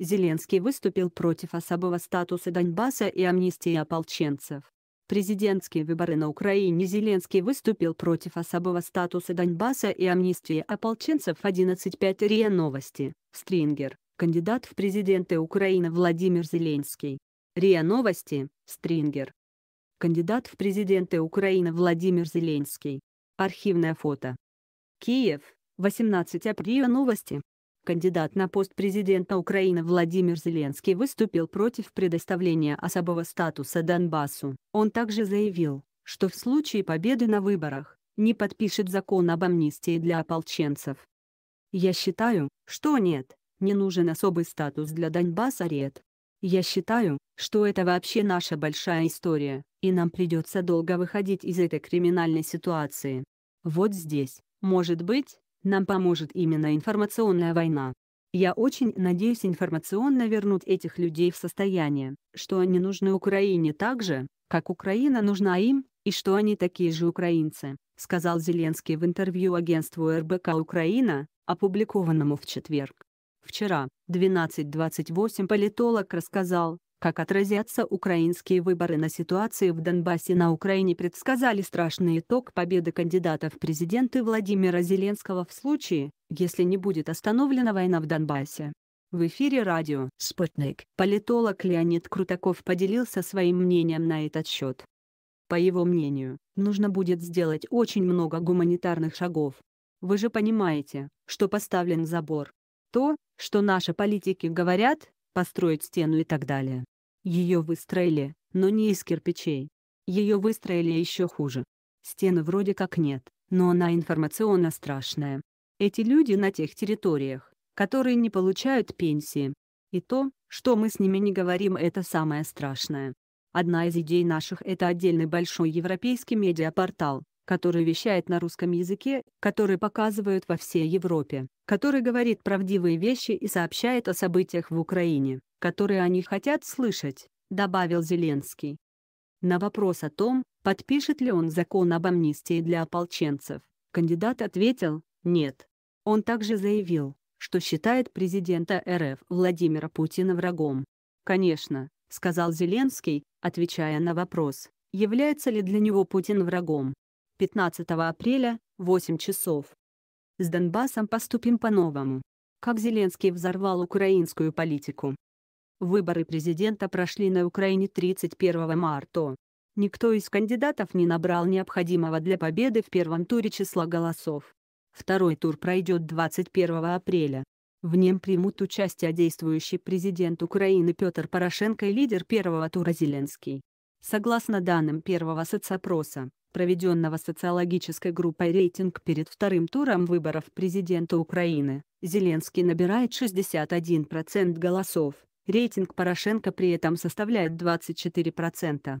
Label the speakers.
Speaker 1: Зеленский выступил против особого статуса Донбасса и амнистии ополченцев. Президентские выборы на Украине Зеленский выступил против особого статуса Донбасса и амнистии ополченцев 11.5 РИА Новости, Стрингер, кандидат в президенты Украины Владимир Зеленский. РИА Новости, Стрингер. Кандидат в президенты Украины Владимир Зеленский. Архивное фото. Киев, 18 апреля новости кандидат на пост президента Украины Владимир Зеленский выступил против предоставления особого статуса Донбассу. Он также заявил, что в случае победы на выборах, не подпишет закон об амнистии для ополченцев. Я считаю, что нет, не нужен особый статус для Донбасса ред. Я считаю, что это вообще наша большая история, и нам придется долго выходить из этой криминальной ситуации. Вот здесь, может быть, нам поможет именно информационная война. Я очень надеюсь информационно вернуть этих людей в состояние, что они нужны Украине так же, как Украина нужна им, и что они такие же украинцы, сказал Зеленский в интервью агентству РБК «Украина», опубликованному в четверг. Вчера, 12.28 политолог рассказал, как отразятся украинские выборы на ситуации в Донбассе на Украине предсказали страшный итог победы кандидата в президенты Владимира Зеленского в случае, если не будет остановлена война в Донбассе. В эфире радио «Спутник». Политолог Леонид Крутаков поделился своим мнением на этот счет. По его мнению, нужно будет сделать очень много гуманитарных шагов. Вы же понимаете, что поставлен забор. То, что наши политики говорят, построить стену и так далее. Ее выстроили, но не из кирпичей. Ее выстроили еще хуже. Стены вроде как нет, но она информационно страшная. Эти люди на тех территориях, которые не получают пенсии. И то, что мы с ними не говорим, это самое страшное. Одна из идей наших – это отдельный большой европейский медиапортал, который вещает на русском языке, который показывают во всей Европе, который говорит правдивые вещи и сообщает о событиях в Украине, которые они хотят слышать, добавил Зеленский. На вопрос о том, подпишет ли он закон об амнистии для ополченцев, кандидат ответил «нет». Он также заявил, что считает президента РФ Владимира Путина врагом. «Конечно», — сказал Зеленский, отвечая на вопрос, является ли для него Путин врагом. 15 апреля, 8 часов. С Донбассом поступим по-новому. Как Зеленский взорвал украинскую политику. Выборы президента прошли на Украине 31 марта. Никто из кандидатов не набрал необходимого для победы в первом туре числа голосов. Второй тур пройдет 21 апреля. В нем примут участие действующий президент Украины Петр Порошенко и лидер первого тура Зеленский. Согласно данным первого соцопроса, проведенного социологической группой «Рейтинг» перед вторым туром выборов президента Украины, Зеленский набирает 61% голосов, рейтинг Порошенко при этом составляет 24%.